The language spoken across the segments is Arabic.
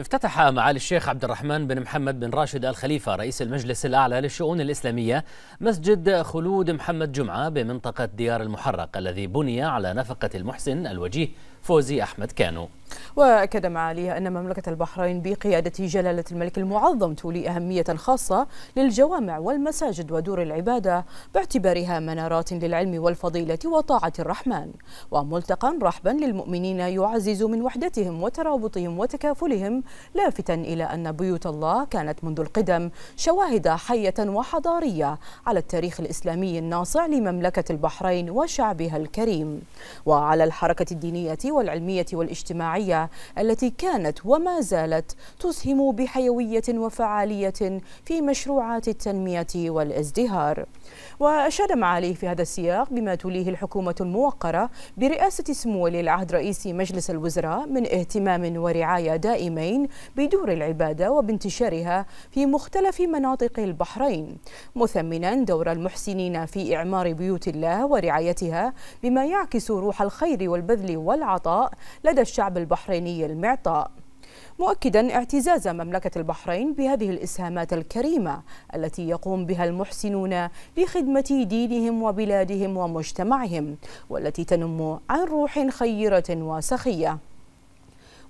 افتتح معالي الشيخ عبد الرحمن بن محمد بن راشد الخليفة رئيس المجلس الأعلى للشؤون الإسلامية مسجد خلود محمد جمعة بمنطقة ديار المحرق الذي بني على نفقة المحسن الوجيه فوزي أحمد كانو وأكد معاليها أن مملكة البحرين بقيادة جلالة الملك المعظم تولي أهمية خاصة للجوامع والمساجد ودور العبادة باعتبارها منارات للعلم والفضيلة وطاعة الرحمن وملتقى رحبا للمؤمنين يعزز من وحدتهم وترابطهم وتكافلهم لافتا إلى أن بيوت الله كانت منذ القدم شواهد حية وحضارية على التاريخ الإسلامي الناصع لمملكة البحرين وشعبها الكريم وعلى الحركة الدينية والعلمية والاجتماعية الرياضية التي كانت وما زالت تسهم بحيوية وفعالية في مشروعات التنمية والازدهار وأشاد معاليه في هذا السياق بما توليه الحكومة الموقرة برئاسة سمو ولي العهد رئيس مجلس الوزراء من اهتمام ورعاية دائمين بدور العبادة وبانتشارها في مختلف مناطق البحرين مثمنا دور المحسنين في إعمار بيوت الله ورعايتها بما يعكس روح الخير والبذل والعطاء لدى الشعب البحرين البحريني المعطاء مؤكدا اعتزاز مملكة البحرين بهذه الإسهامات الكريمة التي يقوم بها المحسنون لخدمة دينهم وبلادهم ومجتمعهم والتي تنم عن روح خيرة وسخية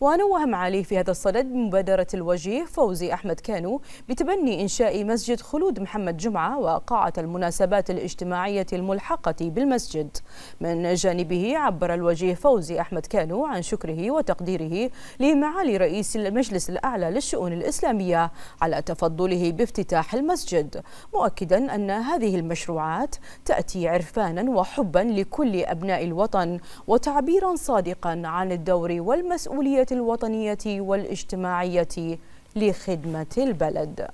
ونوه معاليه في هذا الصدد مبادرة الوجيه فوزي أحمد كانو بتبني إنشاء مسجد خلود محمد جمعة وقاعة المناسبات الاجتماعية الملحقة بالمسجد من جانبه عبر الوجيه فوزي أحمد كانو عن شكره وتقديره لمعالي رئيس المجلس الأعلى للشؤون الإسلامية على تفضله بافتتاح المسجد مؤكدا أن هذه المشروعات تأتي عرفانا وحبا لكل أبناء الوطن وتعبيرا صادقا عن الدور والمسؤولية الوطنية والاجتماعية لخدمة البلد